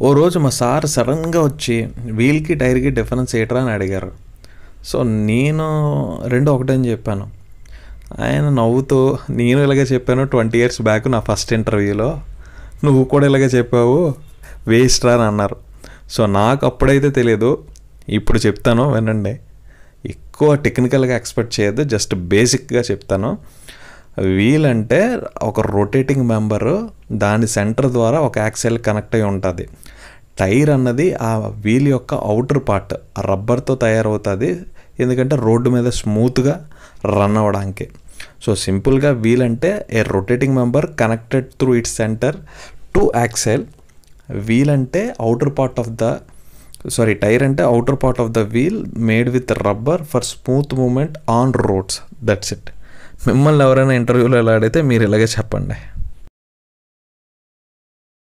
ఓ రోజు మా సార్ సడన్గా వచ్చి వీల్కి టైర్కి డిఫరెన్స్ ఏట్రా అని అడిగారు సో నేను రెండు ఒకటని చెప్పాను ఆయన నవ్వుతూ నేను ఇలాగే చెప్పాను ట్వంటీ ఇయర్స్ బ్యాక్ నా ఫస్ట్ ఇంటర్వ్యూలో నువ్వు కూడా ఇలాగే చెప్పావు వేస్ట్ రా అని అన్నారు సో నాకు అప్పుడైతే తెలియదు ఇప్పుడు చెప్తాను వినండి ఎక్కువ టెక్నికల్గా ఎక్స్పెక్ట్ చేయొద్దు జస్ట్ బేసిక్గా చెప్తాను వీల్ అంటే ఒక రొటేటింగ్ మెంబరు దాని సెంటర్ ద్వారా ఒక యాక్సెల్ కనెక్ట్ అయి ఉంటుంది టైర్ అన్నది ఆ వీల్ యొక్క అవుటర్ పార్ట్ రబ్బర్తో తయారవుతుంది ఎందుకంటే రోడ్డు మీద స్మూత్గా రన్ అవ్వడానికి సో సింపుల్గా వీల్ అంటే a rotating member connected through its centre to axle wheel అంటే outer part of the sorry tyre అంటే outer part of the wheel made with rubber for smooth movement on roads that's it మిమ్మల్ని ఎవరైనా ఇంటర్వ్యూలో ఎలా అడిగితే మీరు ఇలాగే చెప్పండి